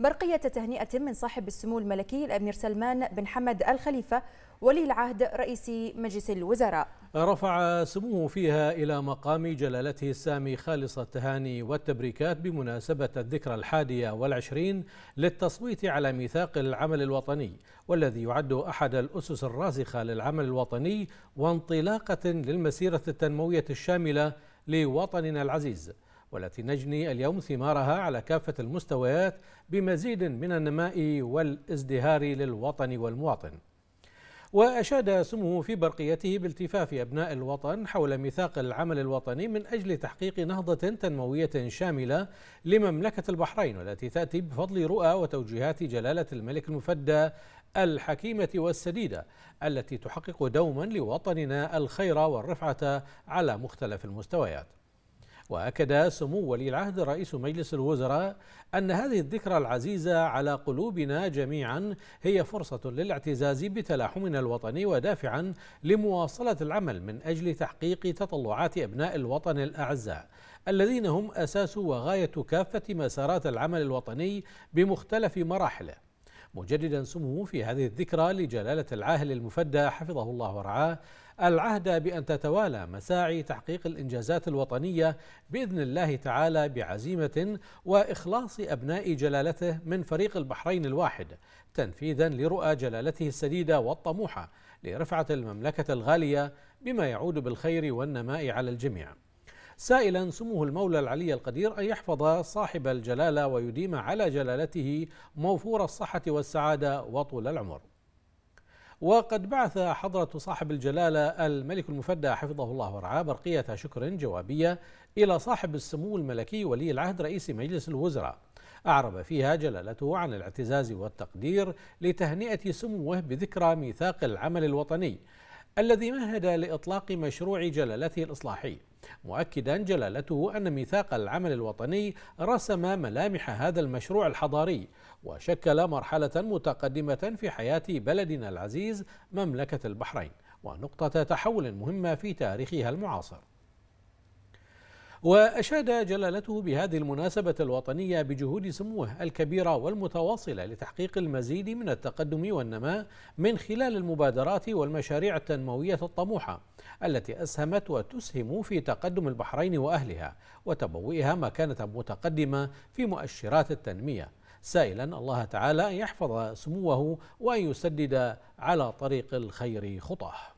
برقية تهنئة من صاحب السمو الملكي الأمير سلمان بن حمد الخليفة ولي العهد رئيس مجلس الوزراء رفع سموه فيها إلى مقام جلالته السامي خالص التهاني والتبريكات بمناسبة الذكرى الحادية والعشرين للتصويت على ميثاق العمل الوطني والذي يعد أحد الأسس الراسخة للعمل الوطني وانطلاقة للمسيرة التنموية الشاملة لوطننا العزيز والتي نجني اليوم ثمارها على كافة المستويات بمزيد من النماء والازدهار للوطن والمواطن وأشاد سمو في برقيته بالتفاف أبناء الوطن حول ميثاق العمل الوطني من أجل تحقيق نهضة تنموية شاملة لمملكة البحرين والتي تأتي بفضل رؤى وتوجيهات جلالة الملك المفدى الحكيمة والسديدة التي تحقق دوما لوطننا الخير والرفعة على مختلف المستويات وأكد سمو ولي العهد رئيس مجلس الوزراء أن هذه الذكرى العزيزة على قلوبنا جميعا هي فرصة للاعتزاز بتلاحمنا الوطني ودافعا لمواصلة العمل من أجل تحقيق تطلعات أبناء الوطن الأعزاء الذين هم أساس وغاية كافة مسارات العمل الوطني بمختلف مراحله مجددا سموه في هذه الذكرى لجلالة العاهل المفدى حفظه الله ورعاه العهد بأن تتوالى مساعي تحقيق الإنجازات الوطنية بإذن الله تعالى بعزيمة وإخلاص أبناء جلالته من فريق البحرين الواحد تنفيذا لرؤى جلالته السديدة والطموحة لرفعة المملكة الغالية بما يعود بالخير والنماء على الجميع سائلا سموه المولى العلي القدير أن يحفظ صاحب الجلالة ويديم على جلالته موفور الصحة والسعادة وطول العمر وقد بعث حضرة صاحب الجلالة الملك المفدى حفظه الله ورعاه برقية شكر جوابية إلى صاحب السمو الملكي ولي العهد رئيس مجلس الوزراء أعرب فيها جلالته عن الاعتزاز والتقدير لتهنئة سموه بذكرى ميثاق العمل الوطني الذي مهد لإطلاق مشروع جلالته الإصلاحي مؤكدا جلالته أن ميثاق العمل الوطني رسم ملامح هذا المشروع الحضاري وشكل مرحلة متقدمة في حياة بلدنا العزيز مملكة البحرين ونقطة تحول مهمة في تاريخها المعاصر وأشاد جلالته بهذه المناسبة الوطنية بجهود سموه الكبيرة والمتواصلة لتحقيق المزيد من التقدم والنماء من خلال المبادرات والمشاريع التنموية الطموحة التي أسهمت وتسهم في تقدم البحرين وأهلها وتبوئها مكانة متقدمة في مؤشرات التنمية سائلا الله تعالى أن يحفظ سموه وأن يسدد على طريق الخير خطاه